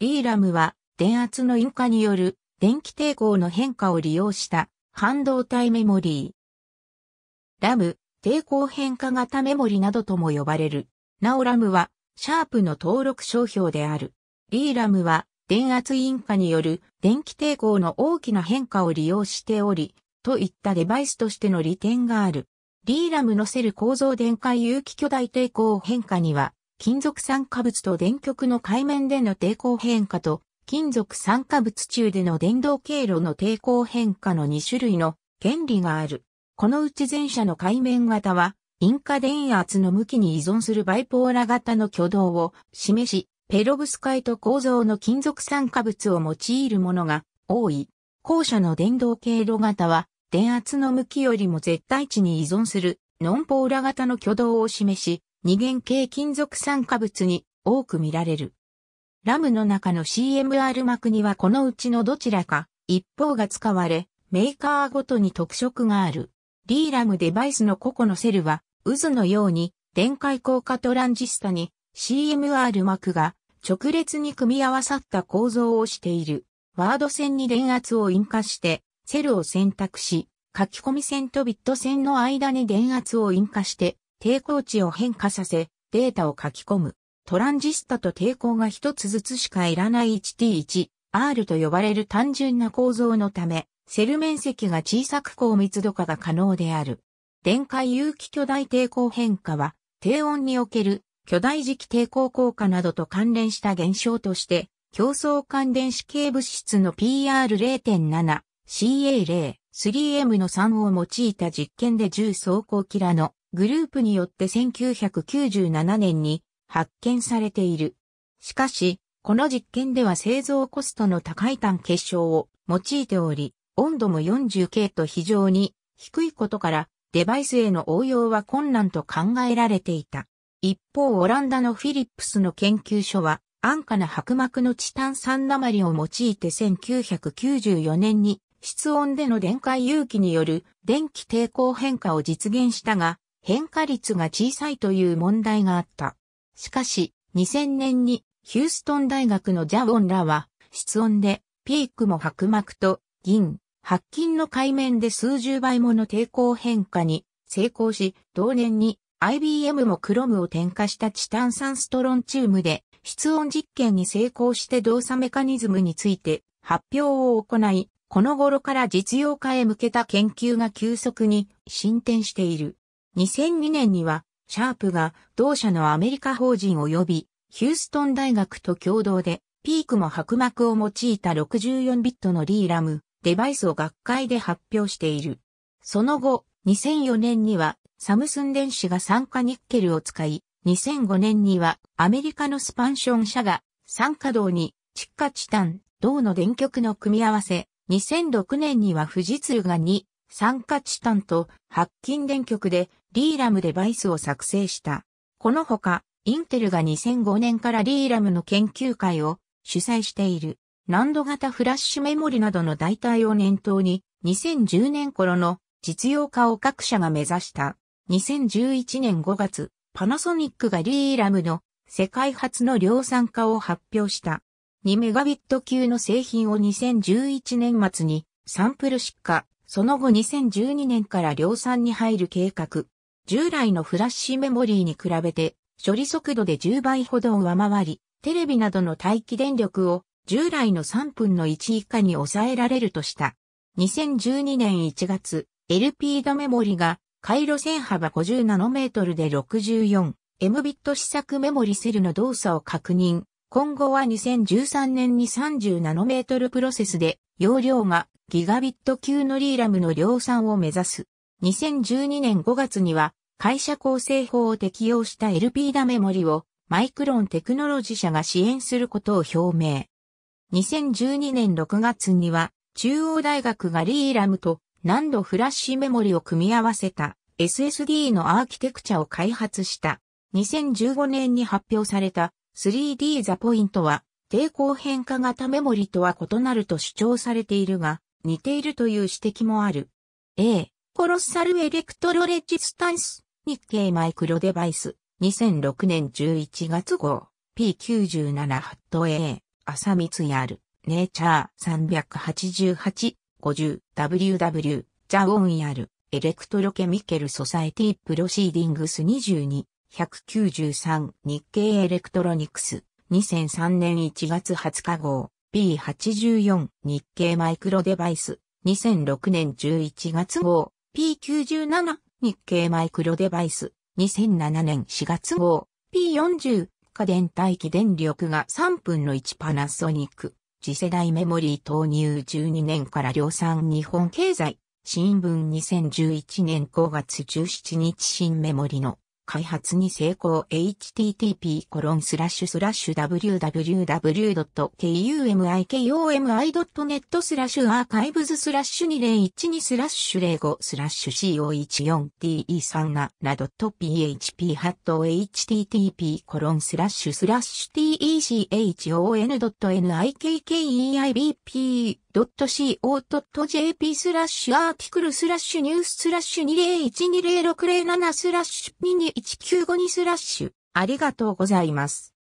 リーラムは電圧の因果による電気抵抗の変化を利用した半導体メモリー。ラム、抵抗変化型メモリなどとも呼ばれる。なおラムは、シャープの登録商標である。リーラムは、電圧因果による電気抵抗の大きな変化を利用しており、といったデバイスとしての利点がある。リーラムのセル構造電解有機巨大抵抗変化には、金属酸化物と電極の海面での抵抗変化と、金属酸化物中での電動経路の抵抗変化の2種類の原理がある。このうち前者の海面型は、因果電圧の向きに依存するバイポーラ型の挙動を示し、ペロブスカイト構造の金属酸化物を用いるものが多い。後者の電動経路型は、電圧の向きよりも絶対値に依存するノンポーラ型の挙動を示し、二元系金属酸化物に多く見られる。ラムの中の CMR 膜にはこのうちのどちらか一方が使われ、メーカーごとに特色がある。リーラムデバイスの個々のセルは渦のように電解効果トランジスタに CMR 膜が直列に組み合わさった構造をしている。ワード線に電圧を引火してセルを選択し、書き込み線とビット線の間に電圧を引火して抵抗値を変化させ、データを書き込む。トランジスタと抵抗が一つずつしかいらない 1T1R と呼ばれる単純な構造のため、セル面積が小さく高密度化が可能である。電解有機巨大抵抗変化は、低温における巨大磁気抵抗効果などと関連した現象として、競争乾電子系物質の PR0.7、CA0、3M の3を用いた実験で重走行キラのグループによって1997年に発見されている。しかし、この実験では製造コストの高い炭結晶を用いており、温度も 40K と非常に低いことからデバイスへの応用は困難と考えられていた。一方オランダのフィリップスの研究所は安価な白膜のチタン酸鉛を用いて1994年に室温での電解有機による電気抵抗変化を実現したが、変化率が小さいという問題があった。しかし、2000年にヒューストン大学のジャウオンらは、室温でピークも白膜と銀、白金の海面で数十倍もの抵抗変化に成功し、同年に IBM もクロムを添加したチタン酸ストロンチウムで室温実験に成功して動作メカニズムについて発表を行い、この頃から実用化へ向けた研究が急速に進展している。2002年には、シャープが同社のアメリカ法人及びヒューストン大学と共同で、ピークも白膜を用いた64ビットのリーラムデバイスを学会で発表している。その後、2004年にはサムスン電子が酸化ニッケルを使い、2005年にはアメリカのスパンション社が酸化銅に窒化チタン、銅の電極の組み合わせ、2006年には富士通が2、酸化チタンと白金電極でリーラムデバイスを作成した。このほか、インテルが2005年からリーラムの研究会を主催している。難度型フラッシュメモリなどの代替を念頭に、2010年頃の実用化を各社が目指した。2011年5月、パナソニックがリーラムの世界初の量産化を発表した。2メガビット級の製品を2011年末にサンプル出荷、その後2012年から量産に入る計画。従来のフラッシュメモリーに比べて処理速度で10倍ほど上回り、テレビなどの待機電力を従来の3分の1以下に抑えられるとした。2012年1月、LP ドメモリが回路線幅50ナノメートルで 64MB 試作メモリセルの動作を確認。今後は2013年に30ナノメートルプロセスで容量がギガビット級のリーラムの量産を目指す。2012年5月には会社構成法を適用した LP ダメモリをマイクロンテクノロジ社が支援することを表明。2012年6月には中央大学がリーラムと何度フラッシュメモリを組み合わせた SSD のアーキテクチャを開発した。2015年に発表された 3D ザポイントは抵抗変化型メモリとは異なると主張されているが似ているという指摘もある。A、コロッサルエレクトロレジスタンス。日経マイクロデバイス、2006年11月号、P97 ハット A、朝光やる、ネイチャー388-50、WW、ジャオンやる、エレクトロケミケルソサエティプロシーディングス22、193、日経エレクトロニクス、2003年1月20日号、P84、日経マイクロデバイス、2006年11月号、P97、日経マイクロデバイス、2007年4月号、P40、家電待機電力が3分の1パナソニック、次世代メモリー投入12年から量産日本経済、新聞2011年5月17日新メモリの開発に成功 http://www.kumikomI.net スラッシュアーカイブズスラッシュ2012スラッシュ05スラッシュ CO14TE37.php ハット http コロンスラッシュスラッシュ t e c h o n n i k k e i b p .co.jp スラッシュアーティクルスラッシュニューススラッシュ20120607スラッシュ1952スラッシュ、ありがとうございます。